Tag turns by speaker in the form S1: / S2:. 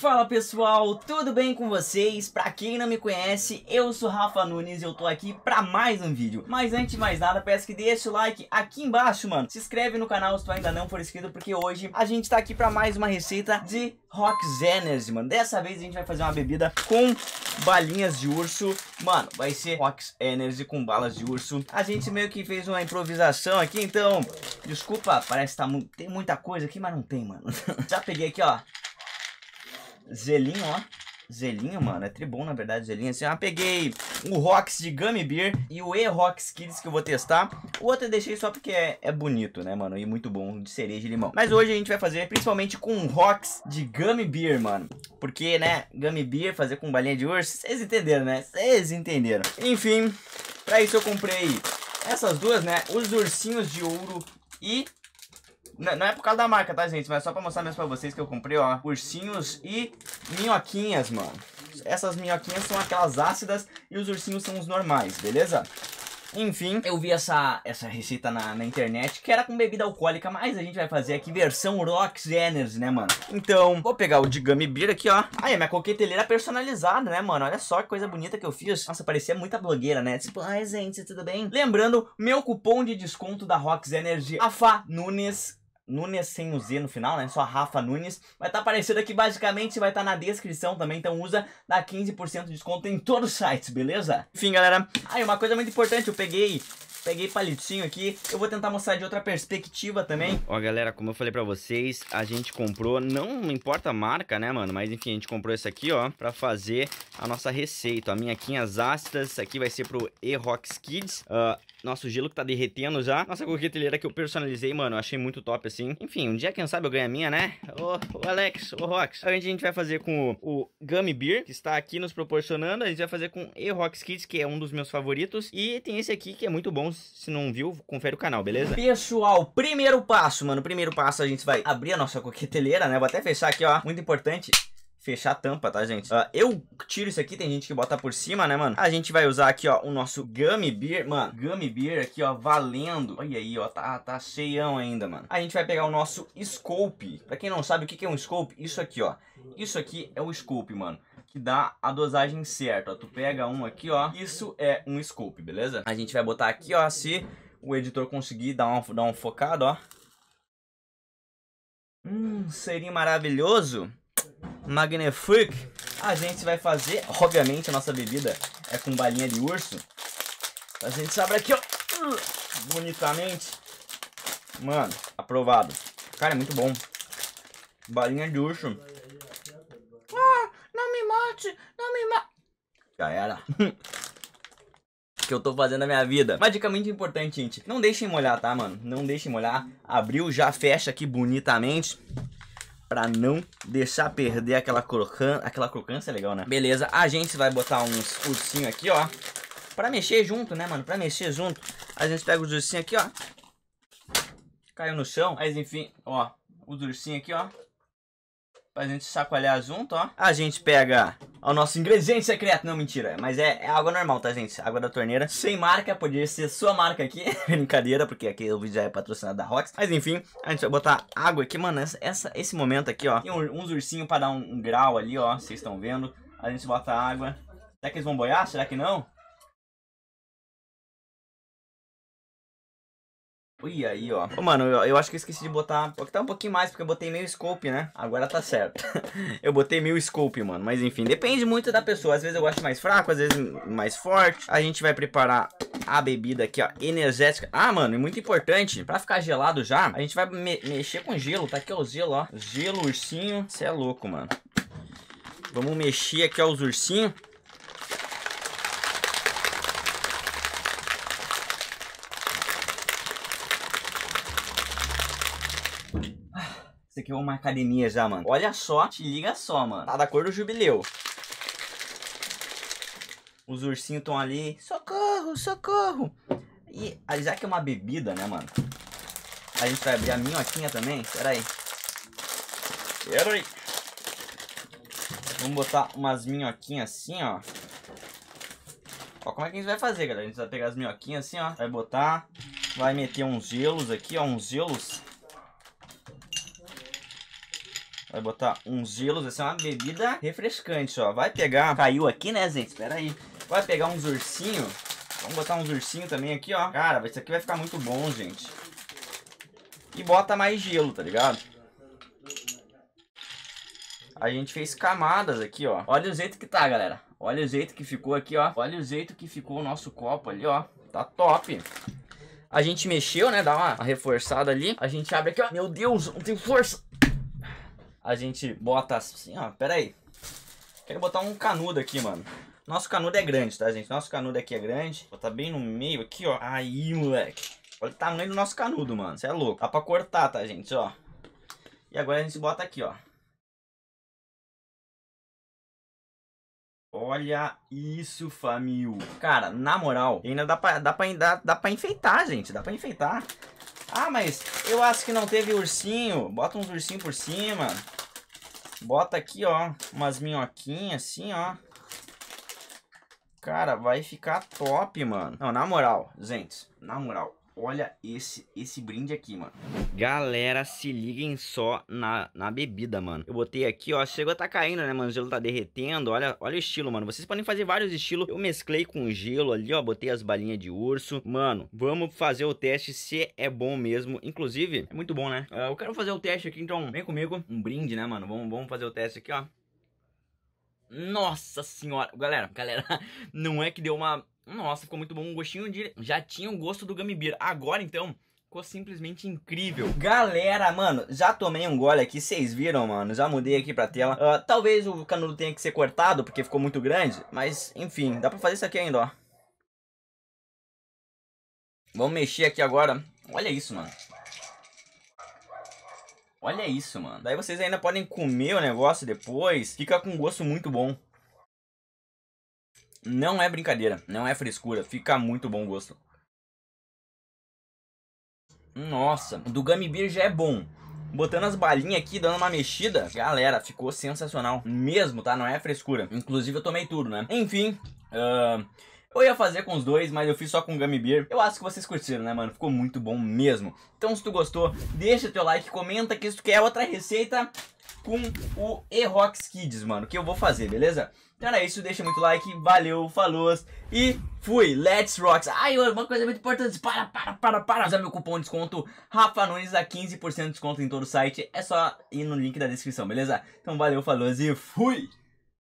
S1: Fala pessoal, tudo bem com vocês? Pra quem não me conhece, eu sou Rafa Nunes e eu tô aqui pra mais um vídeo. Mas antes de mais nada, peço que deixe o like aqui embaixo, mano. Se inscreve no canal se tu ainda não for inscrito, porque hoje a gente tá aqui pra mais uma receita de Rocks Energy, mano. Dessa vez a gente vai fazer uma bebida com balinhas de urso. Mano, vai ser Rocks Energy com balas de urso. A gente meio que fez uma improvisação aqui, então... Desculpa, parece que tá mu tem muita coisa aqui, mas não tem, mano. Já peguei aqui, ó, Zelinho, ó. Zelinho, mano, é tribom, na verdade, Zelinho. Assim, ah, peguei o Rox de Gummy Beer e o E-Rox Kids que eu vou testar. O outro eu deixei só porque é, é, bonito, né, mano? E muito bom, de cereja e limão. Mas hoje a gente vai fazer principalmente com o Rox de Gummy Beer, mano. Porque, né, Gummy Beer, fazer com balinha de urso, vocês entenderam, né? Vocês entenderam. Enfim, pra isso eu comprei essas duas, né? Os ursinhos de ouro e não é por causa da marca, tá, gente? Mas só pra mostrar mesmo pra vocês que eu comprei, ó. Ursinhos e minhoquinhas, mano. Essas minhoquinhas são aquelas ácidas e os ursinhos são os normais, beleza? Enfim, eu vi essa, essa receita na, na internet, que era com bebida alcoólica, mas a gente vai fazer aqui versão Rock's Energy, né, mano? Então, vou pegar o de Gummy Beer aqui, ó. Aí, minha coqueteleira personalizada, né, mano? Olha só que coisa bonita que eu fiz. Nossa, parecia muita blogueira, né? Tipo, ai, gente, tudo bem? Lembrando, meu cupom de desconto da Rock's Energy, AFA Nunes, Nunes sem o Z no final, né? Só Rafa Nunes. Vai estar tá aparecendo aqui basicamente, vai estar tá na descrição também. Então usa, dá 15% de desconto em todos os sites, beleza? Enfim, galera. Aí, ah, uma coisa muito importante, eu peguei Peguei palitinho aqui. Eu vou tentar mostrar de outra perspectiva também. Ó, galera, como eu falei pra vocês, a gente comprou, não importa a marca, né, mano? Mas enfim, a gente comprou isso aqui, ó, pra fazer a nossa receita. A minha aqui ácidas. astas, aqui vai ser pro e rox Kids. Uh, nosso gelo que tá derretendo já. Nossa coqueteleira que eu personalizei, mano, achei muito top assim. Enfim, um dia, quem sabe, eu ganho a minha, né? Ô, ô Alex, ô Rox. A gente vai fazer com o, o, Gummy Beer, que está aqui nos proporcionando. A gente vai fazer com e rox Kids, que é um dos meus favoritos. E tem esse aqui que é muito bom, se não viu, confere o canal, beleza? Pessoal, primeiro passo, mano. Primeiro passo a gente vai abrir a nossa coqueteleira, né? Vou até fechar aqui, ó. Muito importante fechar a tampa, tá, gente? Uh, eu tiro isso aqui, tem gente que bota por cima, né, mano? A gente vai usar aqui, ó, o nosso Gummy Beer, mano. Gummy Beer aqui, ó, valendo. Olha aí, ó, tá, tá cheião ainda, mano. A gente vai pegar o nosso Scope. Pra quem não sabe o que, que é um Scope, isso aqui, ó. Isso aqui é o Scope, mano que dá a dosagem certa. Ó. Tu pega um aqui, ó. Isso é um scoop, beleza? A gente vai botar aqui, ó, se o editor conseguir dar um, dar um focado, ó. Hum, seria maravilhoso. Magnifique. A gente vai fazer, obviamente, a nossa bebida é com balinha de urso. A gente abre aqui, ó. Bonitamente. Mano, aprovado. Cara, é muito bom. Balinha de urso. Já era. que eu tô fazendo na minha vida. Uma dica muito importante, gente. Não deixem molhar, tá, mano? Não deixem molhar. Abriu, já fecha aqui bonitamente para não deixar perder aquela crocância. Aquela crocância é legal, né? Beleza, a gente vai botar uns ursinhos aqui, ó. Pra mexer junto, né, mano? Pra mexer junto. A gente pega os ursinhos aqui, ó. Caiu no chão. Mas, enfim, ó. Os ursinhos aqui, ó pra gente chacoalhar junto, ó. A gente pega o nosso ingrediente secreto. Não, mentira. Mas é, é água normal, tá, gente? Água da torneira. Sem marca, poderia ser sua marca aqui. Brincadeira, porque aqui o vídeo já é patrocinado da Rox. Mas enfim, a gente vai botar água aqui, mano. Essa, essa esse momento aqui, ó. Tem um, uns ursinhos pra dar um, um grau ali, ó. Vocês estão vendo. A gente bota água. Será que eles vão boiar? Será que não? E aí, ó. Ô, mano, eu, eu, acho que eu esqueci de botar. Tá um pouquinho mais, porque eu botei meio scope, né? Agora tá certo. eu botei meio scope, mano. Mas enfim, depende muito da pessoa. Às vezes eu gosto mais fraco, às vezes mais forte. A gente vai preparar a bebida aqui, ó. Energética. Ah, mano, é muito importante. Pra ficar gelado já, a gente vai me mexer com gelo. Tá aqui ó, o gelo, ó. Gelo, ursinho. Você é louco, mano. Vamos mexer aqui, ó, os ursinhos. Isso aqui é uma academia já, mano. Olha só, te liga só, mano. Tá da cor do jubileu. Os ursinhos estão ali. Socorro, socorro. E ah, já que é uma bebida, né, mano? A gente vai abrir a minhoquinha também. Pera aí. Pera aí. Vamos botar umas minhoquinhas assim, ó. Ó, como é que a gente vai fazer, galera? A gente vai pegar as minhoquinhas assim, ó. Vai botar. Vai meter uns gelos aqui, ó. Uns gelos Vai botar uns gelos, vai ser uma bebida refrescante, ó. Vai pegar, caiu aqui, né, gente? Espera aí. Vai pegar uns ursinhos. Vamos botar uns ursinhos também aqui, ó. Cara, isso aqui vai ficar muito bom, gente. E bota mais gelo, tá ligado? A gente fez camadas aqui, ó. Olha o jeito que tá, galera. Olha o jeito que ficou aqui, ó. Olha o jeito que ficou o nosso copo ali, ó. Tá top. A gente mexeu, né? Dá uma reforçada ali. A gente abre aqui, ó. Meu Deus, não tem força a gente bota assim, ó, pera aí. Quero botar um canudo aqui, mano. Nosso canudo é grande, tá, gente? Nosso canudo aqui é grande. Vou botar tá bem no meio aqui, ó. Aí, moleque. Olha o tamanho do nosso canudo, mano. você é louco. Dá pra cortar, tá, gente? Ó. E agora a gente bota aqui, ó. Olha isso, família. Cara, na moral, ainda dá pra, dá, pra, dá, dá pra enfeitar, gente. Dá pra enfeitar. Ah, mas eu acho que não teve ursinho. Bota uns ursinhos por cima. Bota aqui, ó, umas minhoquinhas assim, ó. Cara, vai ficar top, mano. Não, na moral, gente, na moral. Olha esse, esse brinde aqui, mano. Galera, se liguem só na, na bebida, mano. Eu botei aqui, ó. Chegou a tá caindo, né, mano? O gelo tá derretendo. Olha, olha o estilo, mano. Vocês podem fazer vários estilos. Eu mesclei com gelo ali, ó. Botei as balinhas de urso. Mano, vamos fazer o teste se é bom mesmo. Inclusive, é muito bom, né? Ah, eu quero fazer o teste aqui, então vem comigo. Um brinde, né, mano? Vamos, vamos fazer o teste aqui, ó. Nossa senhora. Galera, galera, não é que deu uma nossa, ficou muito bom. Um gostinho de... Já tinha o gosto do Gummy Agora, então, ficou simplesmente incrível. Galera, mano, já tomei um gole aqui, vocês viram, mano, já mudei aqui pra tela. Uh, talvez o canudo tenha que ser cortado, porque ficou muito grande, mas, enfim, dá pra fazer isso aqui ainda, ó. Vamos mexer aqui agora. Olha isso, mano. Olha isso, mano. Daí vocês ainda podem comer o negócio depois. Fica com um gosto muito bom. Não é brincadeira, não é frescura, fica muito bom gosto. Nossa, do Gummy Beer já é bom. Botando as balinhas aqui, dando uma mexida, galera, ficou sensacional. Mesmo, tá? Não é frescura. Inclusive, eu tomei tudo, né? Enfim, uh, eu ia fazer com os dois, mas eu fiz só com o Gummy Beer. Eu acho que vocês curtiram, né, mano? Ficou muito bom mesmo. Então, se tu gostou, deixa teu like, comenta que tu quer é outra receita com o E-Rox Kids, mano, que eu vou fazer, beleza? Então era isso, deixa muito like, valeu, falou e fui, let's rocks! Ai, uma coisa muito importante, para, para, para, para, Usa meu cupom de desconto Rafa Nunes a 15% de desconto em todo o site, é só ir no link da descrição, beleza? Então valeu, falou e fui!